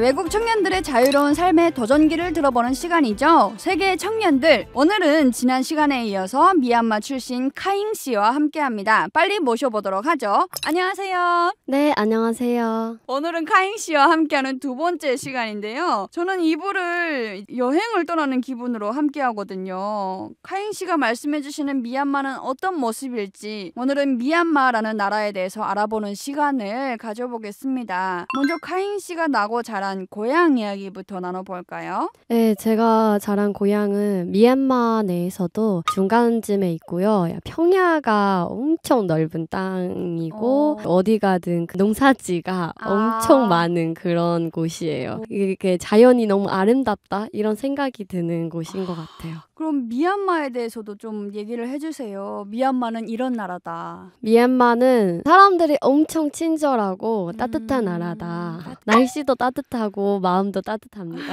외국 청년들의 자유로운 삶의 도전기를 들어보는 시간이죠. 세계의 청년들. 오늘은 지난 시간에 이어서 미얀마 출신 카잉 씨와 함께합니다. 빨리 모셔보도록 하죠. 안녕하세요. 네, 안녕하세요. 오늘은 카잉 씨와 함께하는 두 번째 시간인데요. 저는 이부를 여행을 떠나는 기분으로 함께하거든요. 카잉 씨가 말씀해주시는 미얀마는 어떤 모습일지 오늘은 미얀마라는 나라에 대해서 알아보는 시간을 가져보겠습니다. 먼저 카잉 씨가 나고 자 자란 고향 이야기부터 나눠볼까요? 네, 제가 자란 고향은 미얀마 내에서도 중간쯤에 있고요. 평야가 엄청 넓은 땅이고 오. 어. 어디 가든 그 농사지가 아. 엄청 많은 그런 곳이에요. 이게 자연이 너무 아름답다 이런 생각이 드는 곳인 것 같아요. 그럼 미얀마에 대해서도 좀 얘기를 해주세요. 미얀마는 이런 나라다. 미얀마는 사람들이 엄청 친절하고 따뜻한 음. 나라다. 따뜻... 날씨도 따뜻. 따뜻하고 마음도 따뜻합니다.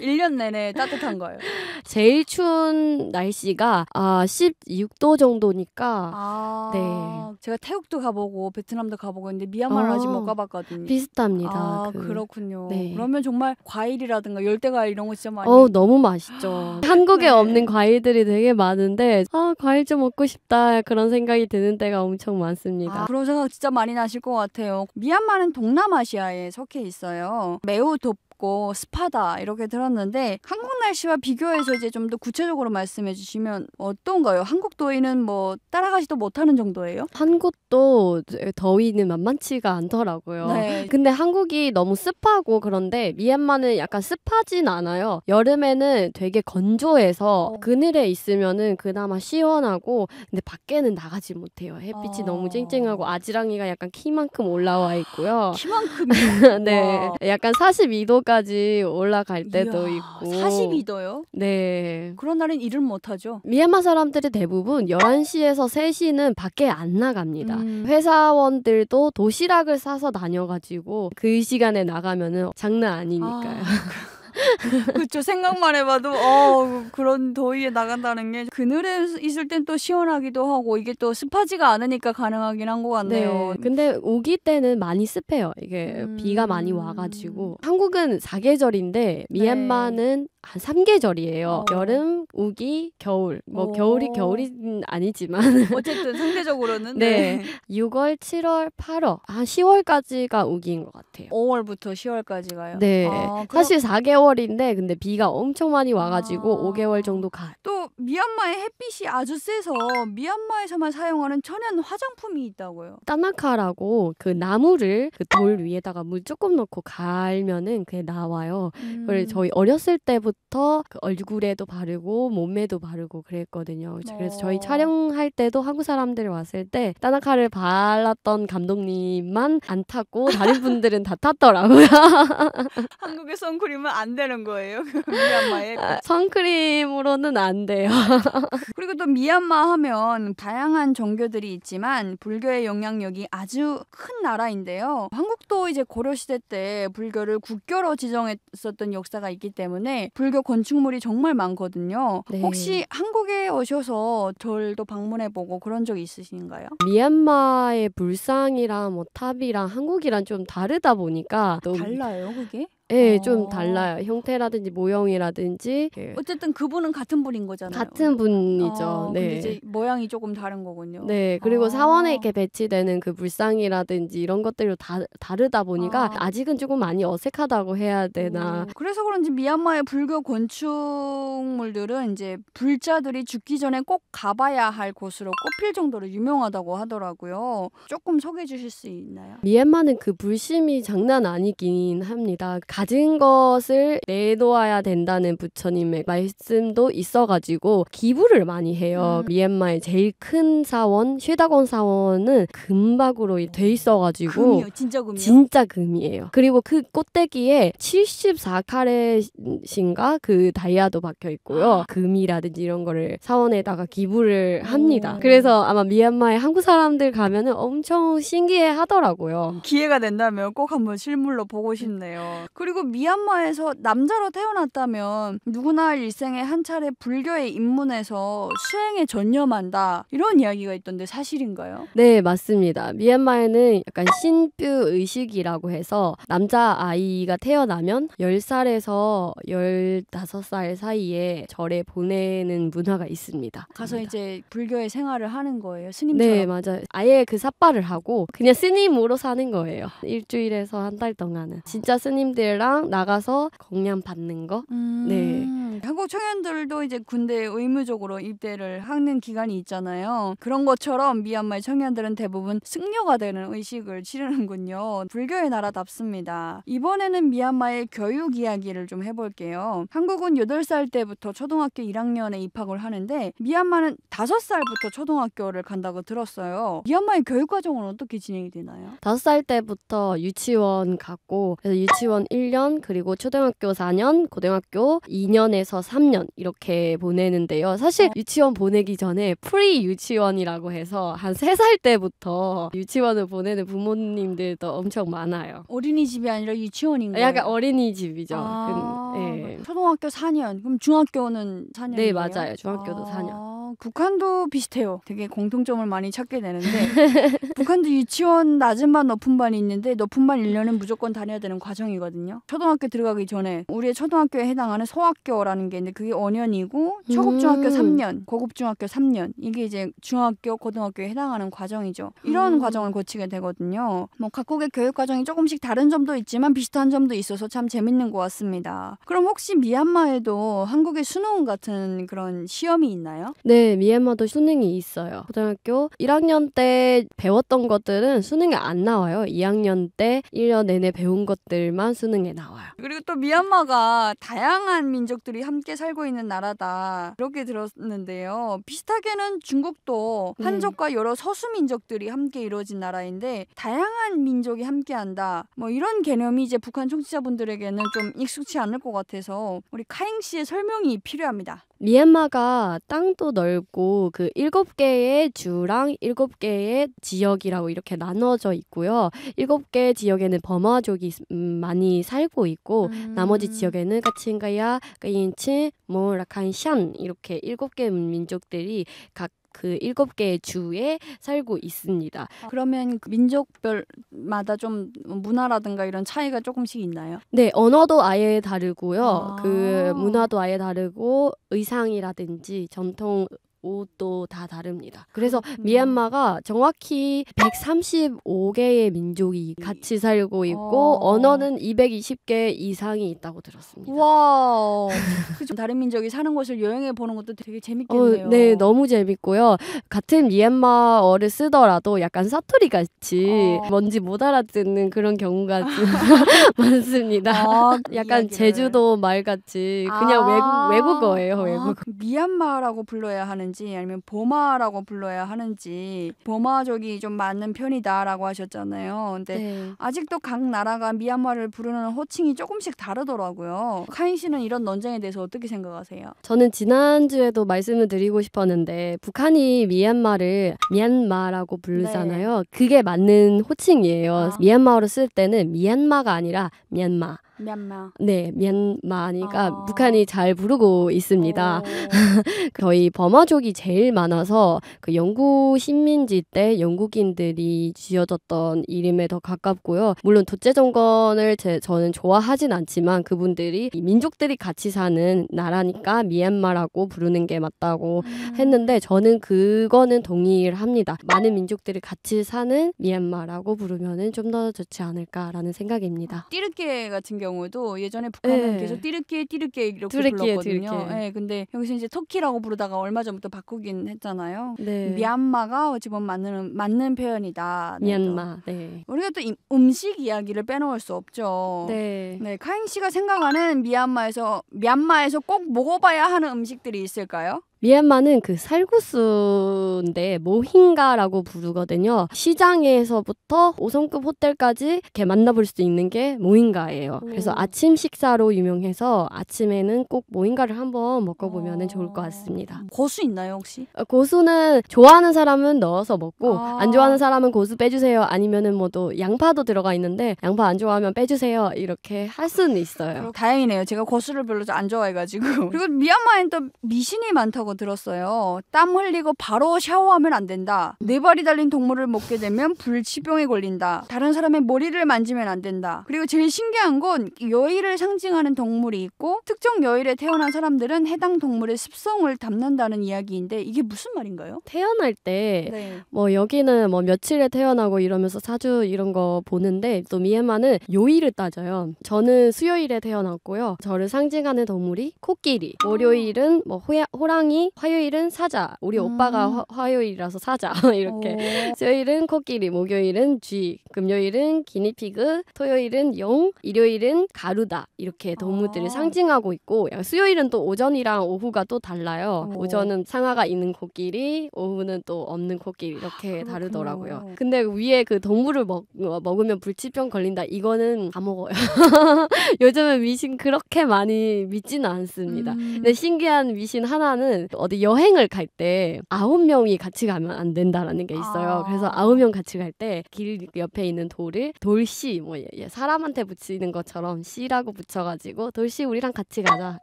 1년 내내 따뜻한 거예요. 제일 추운 날씨가 아 16도 정도니까 아... 네. 제가 태국도 가보고 베트남도 가보고 했는데 미얀마를 아, 아직 못 어, 가봤거든요. 비슷합니다. 아, 그, 렇군요 네. 그러면 정말 과일이라든가 열대과일 이런 거 진짜 많이. 어 너무 맛있죠. 네. 한국에 네. 없는 과일들이 되게 많은데 아 과일 좀 먹고 싶다 그런 생각이 드는 때가 엄청 많습니다. 아, 그런 생각 진짜 많이 나실 것 같아요. 미얀마는 동남아시아에 속해 있어요. 매우 덥고 덥고 습하다 이렇게 들었는데 한국 날씨와 비교해서 이제 좀 더 구체적으로 말씀해 주시면 어떤가요? 한국 더위는 뭐 따라가지도 못하는 정도예요? 한국도 더위는 만만치가 않더라고요. 네. 근데 한국이 너무 습하고 그런데 미얀마는 약간 습하진 않아요. 여름에는 되게 건조해서 어. 그늘에 있으면은 그나마 시원하고 근데 밖에는 나가지 못해요. 햇빛이 어. 너무 아. 쨍쨍하고 아지랑이가 약간 키만큼 올라와 있고요. 키만큼? 네. 약간 42도가 42도까지 올라갈 때도 이야, 있고 42도요? 네. 그런 날엔 일을 못 하죠. 미얀마 사람들이 대부분 11시에서 3시는 밖에 안 나갑니다. 음. 회사원들도 도시락을 싸서 다녀 가지고 그 시간에 나가면은 장난 아니니까요. 아. 그렇죠. 생각만 해봐도 어 그런 더위에 나간다는 게 그늘에 있을 땐 또 시원하기도 하고 이게 또 습하지가 않으니까 가능하긴 한 것 같네요. 네. 근데 오기 때는 많이 습해요. 이게 음... 비가 많이 음. 와가지고 한국은 사계절인데 네. 미얀마는 네. 한 3계절이에요. 오. 어. 여름, 우기, 겨울. 뭐 오. 겨울이 겨울이 아니지만 어쨌든 상대적으로는 네. 네. 6월, 7월, 8월 한 10월까지가 우기인 것 같아요. 5월부터 10월까지가요. 네. 아, 사실 4개월인데 근데 비가 엄청 많이 와가지고 아. 5개월 정도 가. 또 미얀마의 햇빛이 아주 세서 미얀마에서만 사용하는 천연 화장품이 있다고요. 따나카라고 그 나무를 그 돌 위에다가 물 조금 넣고 갈면은 그게 나와요. 음. 그걸 저희 어렸을 때부터 때부터 그 얼굴에도 바르고 몸에도 바르고 그랬거든요. 그래서 저희 어. 촬영할 때도 한국 사람들이 왔을 때 따나카를 발랐던 감독님만 안 탔고 다른 분들은 다 탔더라고요. 한국의 선크림은 안 되는 거예요. 그 미얀마의 아, 선크림으로는 안 돼요. 그리고 또 미얀마 하면 다양한 종교들이 있지만 불교의 영향력이 아주 큰 나라인데요. 한국도 이제 고려 시대 때 불교를 국교로 지정했었던 역사가 있기 때문에 불교 건축물이 정말 많거든요. 네. 혹시 한국에 오셔서 절도 방문해보고 그런 적 있으신가요? 미얀마의 불상이랑 뭐 탑이랑 한국이랑 좀 다르다 보니까 또 달라요, 그게? 예, 어. 좀 달라요. 형태라든지 모형이라든지. 예. 어쨌든 그분은 같은 분인 거잖아요. 같은 분이죠. 어, 네. 이제 모양이 조금 다른 거군요. 네. 그리고 아. 사원에 이렇게 배치되는 그 물상이라든지 이런 것들로 다, 다르다 보니까 아. 직은 조금 많이 어색하다고 해야 되나. 음. 그래서 그런지 미얀마의 불교 건축물들은 이제 불자들이 죽기 전에 꼭 가봐야 할 곳으로 꼽힐 정도로 유명하다고 하더라고요. 조금 소개해 주실 수 있나요? 미얀마는 그 불심이 장난 아니긴 합니다. 가진 것을 내놓아야 된다는 부처님의 말씀도 있어가지고 기부를 많이 해요. 음. 미얀마의 제일 큰 사원 쉐다곤 사원은 금박으로 돼 있어가지고 금이요, 진짜 금이요. 진짜 금이에요. 그리고 그 꽃대기에 74카렛인가 그 다이아도 박혀 있고요. 아. 금이라든지 이런 거를 사원에다가 기부를 합니다. 오. 음. 그래서 아마 미얀마에 한국 사람들 가면은 엄청 신기해 하더라고요. 기회가 된다면 꼭 한번 실물로 보고 싶네요. 그리고 그리고 미얀마에서 남자로 태어났다면 누구나 일생에 한 차례 불교의 입문에서 수행에 전념한다 이런 이야기가 있던데 사실인가요? 네 맞습니다. 미얀마에는 약간 신뷰 의식이라고 해서 남자 아이가 태어나면 10살에서 15살 사이에 절에 보내는 문화가 있습니다. 가서 이제 불교의 생활을 하는 거예요. 스님처럼. 네, 맞아요. 아예 그 삿발을 하고 그냥 스님으로 사는 거예요. 일주일에서 한 달 동안은 진짜 스님들 친구들랑 나가서 공연 받는 거. 음. 네. 한국 청년들도 이제 군대 의무적으로 입대를 하는 기간이 있잖아요. 그런 것처럼 미얀마의 청년들은 대부분 승려가 되는 의식을 치르는군요. 불교의 나라답습니다. 이번에는 미얀마의 교육 이야기를 좀 해볼게요. 한국은 8살 때부터 초등학교 1학년에 입학을 하는데 미얀마는 5살부터 초등학교를 간다고 들었어요. 미얀마의 교육 과정은 어떻게 진행이 되나요? 5살 때부터 유치원 갔고 그래서 유치원 1, 1년 그리고 초등학교 4년, 고등학교 2년에서 3년 이렇게 보내는데요. 사실 어. 유치원 보내기 전에 프리 유치원이라고 해서 한 3살 때부터 유치원을 보내는 부모님들도 엄청 많아요. 어린이집이 아니라 유치원인가요? 약간 어린이집이죠. 아, 네. 초등학교 4년, 그럼 중학교는 4년? 네, 맞아요. 중학교도 아. 4년. 북한도 비슷해요. 되게 공통점을 많이 찾게 되는데 북한도 유치원 낮은 반 높은 반이 있는데 높은 반 1년은 무조건 다녀야 되는 과정이거든요. 있거든요. 초등학교 들어가기 전에 우리의 초등학교에 해당하는 소학교라는 게 있는데 그게 5년이고 초급중학교 음. 3년, 고급중학교 3년 이게 이제 중학교, 고등학교에 해당하는 과정이죠. 이런 음. 과정을 거치게 되거든요. 뭐 각국의 교육 과정이 조금씩 다른 점도 있지만 비슷한 점도 있어서 참 재밌는 것 같습니다. 그럼 혹시 미얀마에도 한국의 수능 같은 그런 시험이 있나요? 네, 미얀마도 수능이 있어요. 고등학교 1학년 때 배웠던 것들은 수능에 안 나와요. 2학년 때 1년 내내 배운 것들만 수능 등에 나와요. 그리고 또 미얀마가 다양한 민족들이 함께 살고 있는 나라다 이렇게 들었는데요. 비슷하게는 중국도 네. 한족과 여러 서수 민족들이 함께 이루어진 나라인데 다양한 민족이 함께한다. 뭐 이런 개념이 이제 북한 청취자분들에게는 좀 익숙치 않을 것 같아서 우리 카잉 씨의 설명이 필요합니다. 미얀마가 땅도 넓고 그 일곱 개의 주랑 일곱 개의 지역이라고 이렇게 나눠져 있고요. 일곱 개 지역에는 버마족이 음, 많이 살고 있고 음. 나머지 지역에는 카칭가야 까인치, 뭐 라칸샨 이렇게 일곱 개 민족들이 각그 일곱 개의 주에 살고 있습니다. 아. 그러면 그 민족별마다 좀 문화라든가 이런 차이가 조금씩 있나요? 네, 언어도 아예 다르고요. 아~ 그 문화도 아예 다르고 의상이라든지 전통 옷도 다 다릅니다. 그래서 음. 미얀마가 정확히 135개의 민족이 네. 같이 살고 있고 어. 언어는 220개 이상이 있다고 들었습니다. 와, 그 다른 민족이 사는 곳을 여행해 보는 것도 되게 재밌겠네요. 어, 네, 너무 재밌고요. 같은 미얀마어를 쓰더라도 약간 사투리 같이 어. 뭔지 못 알아듣는 그런 경우가 많습니다. 아, 그 약간 이야기를. 제주도 말 같이 그냥 아. 외국 외국어예요. 외국. 아, 그 미얀마라고 불러야 하는. 하는지 아니면 보마라고 불러야 하는지 보마족이 좀 맞는 편이다라고 하셨잖아요. 근데 네. 아직도 각 나라가 미얀마를 부르는 호칭이 조금씩 다르더라고요. 카인 씨는 이런 논쟁에 대해서 어떻게 생각하세요? 저는 지난주에도 말씀을 드리고 싶었는데 북한이 미얀마를 미얀마라고 부르잖아요. 네. 그게 맞는 호칭이에요. 아. 미얀마어로 쓸 때는 미얀마가 아니라 미얀마 미얀마. 네, 미얀마니까 아. 북한이 잘 부르고 있습니다. 저희 버마족이 제일 많아서 그 영구 식민지 때 영국인들이 지어졌던 이름에 더 가깝고요. 물론 독재 정권을 저는 좋아하진 않지만 그분들이 민족들이 같이 사는 나라니까 미얀마라고 부르는 게 맞다고 음. 했는데 저는 그거는 동의합니다. 를 많은 민족들이 같이 사는 미얀마라고 부르면좀 더 좋지 않을까라는 생각입니다. 띠르케 같은 경우 경우도 예전에 북한은 네. 계속 띠르끼 띠르끼 이렇게 드레끼에, 불렀거든요. 예. 네, 근데 여기서 이제 터키라고 부르다가 얼마 전부터 바꾸긴 했잖아요. 네. 미얀마가 어찌 보면 맞는 맞는 표현이다. 미얀마. 네, 네. 우리가 또 음식 이야기를 빼놓을 수 없죠. 네. 네. 카잉 씨가 생각하는 미얀마에서 미얀마에서 꼭 먹어봐야 하는 음식들이 있을까요? 미얀마는 그 살구수인데 모힝가라고 부르거든요. 시장에서부터 5성급 호텔까지 이렇게 만나볼 수 있는 게 모힝가예요. 그래서 아침 식사로 유명해서 아침에는 꼭 모힝가를 한번 먹어보면 어... 좋을 것 같습니다. 아, 고수 있나요 혹시? 어, 고수는 좋아하는 사람은 넣어서 먹고 아... 안 좋아하는 사람은 고수 빼주세요. 아니면은 뭐 또 양파도 들어가 있는데 양파 안 좋아하면 빼주세요. 이렇게 할 수는 있어요. 다행이네요. 제가 고수를 별로 안 좋아해가지고 그리고 미얀마엔 또 미신이 많다고. 있다고 들었어요. 땀 흘리고 바로 샤워하면 안 된다. 네 발이 달린 동물을 먹게 되면 불치병에 걸린다. 다른 사람의 머리를 만지면 안 된다. 그리고 제일 신기한 건 여의를 상징하는 동물이 있고 특정 여의에 태어난 사람들은 해당 동물의 습성을 담는다는 이야기인데 이게 무슨 말인가요? 태어날 때뭐 네. 뭐 여기는 뭐 며칠에 태어나고 이러면서 사주 이런 거 보는데 또 미얀마는 요일을 따져요. 저는 수요일에 태어났고요. 저를 상징하는 동물이 코끼리. 아. 월요일은 뭐 호야, 호랑이 화요일은 사자. 우리 음. 오빠가 화, 요일이라서 사자. 이렇게. 수요일은 코끼리, 목요일은 쥐, 금요일은 기니피그, 토요일은 용, 일요일은 가루다. 이렇게 동물들을 아. 상징하고 있고 수요일은 또 오전이랑 오후가 또 달라요. 오. 오전은 상아가 있는 코끼리, 오후는 또 없는 코끼리 이렇게 아, 다르더라고요. 근데 위에 그 동물을 먹, 어, 먹으면 불치병 걸린다. 이거는 다 먹어요. 요즘은 미신 그렇게 많이 믿지는 않습니다. 음. 근데 신기한 미신 하나는 어디 여행을 갈 때 아홉 명이 같이 가면 안 된다라는 게 있어요. 아. 그래서 아홉 명 같이 갈 때 길 옆에 있는 돌을 돌씨 뭐 사람한테 붙이는 것처럼 씨라고 붙여가지고 돌씨 우리랑 같이 가자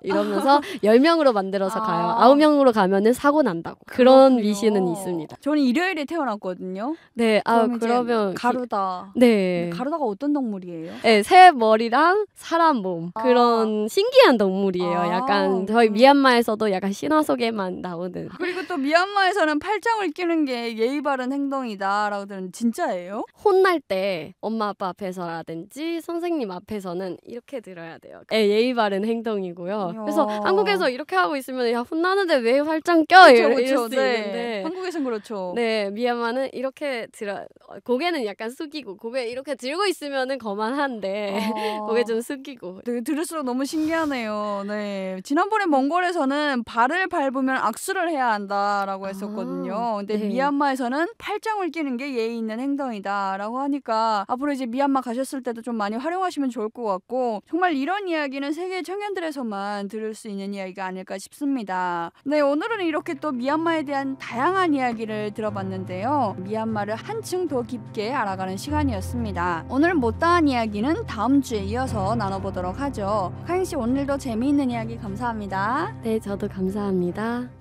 이러면서 아. 열 명으로 만들어서 아. 가요. 아홉 명으로 가면은 사고 난다고 그런 그 미신은 있습니다. 저는 일요일에 태어났거든요. 네, 아 그러면 그 가루다. 네, 가루다가 어떤 동물이에요? 네, 새 머리랑 사람 몸 아. 그런 신기한 동물이에요. 아. 약간 저희 미얀마에서도 약간 신화 속에 얘만 나오는. 아, 그리고 또 미얀마에서는 팔짱을 끼는 게 예의 바른 행동이다라고 들은 진짜예요? 혼날 때 엄마 아빠 앞에서라든지 선생님 앞에서는 이렇게 들어야 돼요. 예, 예의 바른 행동이고요. 야. 그래서 한국에서 이렇게 하고 있으면 야 혼나는데 왜 팔짱 껴? 그쵸, 그렇죠, 이럴, 그쵸, 그렇죠. 네. 있는데 한국에서는 그렇죠. 네 미얀마는 이렇게 들어 어, 고개는 약간 숙이고 고개 이렇게 들고 있으면은 거만한데 아. 고개 좀 숙이고. 네, 들을수록 너무 신기하네요. 네 지난번에 몽골에서는 발을 밟으면 그면 악수를 해야 한다라고 아, 했었거든요. 아, 근데 네. 미얀마에서는 팔짱을 끼는 게 예의 있는 행동이다라고 하니까 앞으로 이제 미얀마 가셨을 때도 좀 많이 활용하시면 좋을 것 같고 정말 이런 이야기는 세계 청년들에서만 들을 수 있는 이야기가 아닐까 싶습니다. 네, 오늘은 이렇게 또 미얀마에 대한 다양한 이야기를 들어봤는데요. 미얀마를 한층 더 깊게 알아가는 시간이었습니다. 오늘 못다한 이야기는 다음 주에 이어서 나눠보도록 하죠. 카인 씨 오늘도 재미있는 이야기 감사합니다. 네, 저도 감사합니다. kita